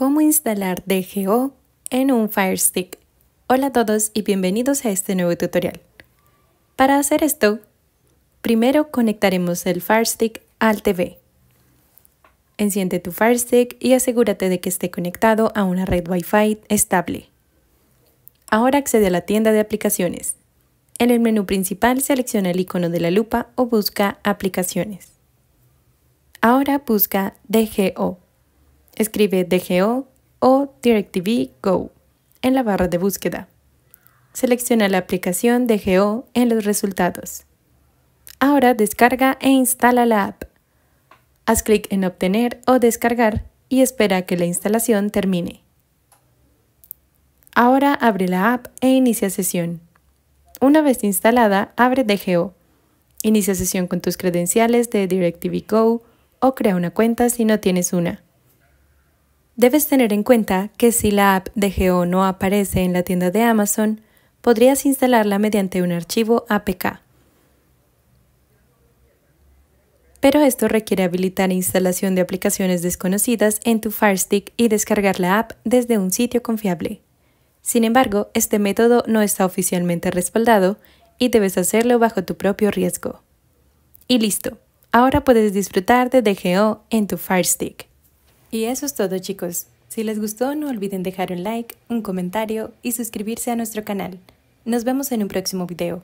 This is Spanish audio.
cómo instalar DGO en un Firestick. Hola a todos y bienvenidos a este nuevo tutorial. Para hacer esto, primero conectaremos el Firestick al TV. Enciende tu Firestick y asegúrate de que esté conectado a una red Wi-Fi estable. Ahora accede a la tienda de aplicaciones. En el menú principal selecciona el icono de la lupa o busca Aplicaciones. Ahora busca DGO. Escribe DGO o DirecTV Go en la barra de búsqueda. Selecciona la aplicación DGO en los resultados. Ahora descarga e instala la app. Haz clic en Obtener o Descargar y espera que la instalación termine. Ahora abre la app e inicia sesión. Una vez instalada, abre DGO. Inicia sesión con tus credenciales de DirecTV Go o crea una cuenta si no tienes una. Debes tener en cuenta que si la app de Geo no aparece en la tienda de Amazon, podrías instalarla mediante un archivo APK. Pero esto requiere habilitar instalación de aplicaciones desconocidas en tu Fire Stick y descargar la app desde un sitio confiable. Sin embargo, este método no está oficialmente respaldado y debes hacerlo bajo tu propio riesgo. Y listo, ahora puedes disfrutar de DGO en tu Fire Stick. Y eso es todo chicos. Si les gustó no olviden dejar un like, un comentario y suscribirse a nuestro canal. Nos vemos en un próximo video.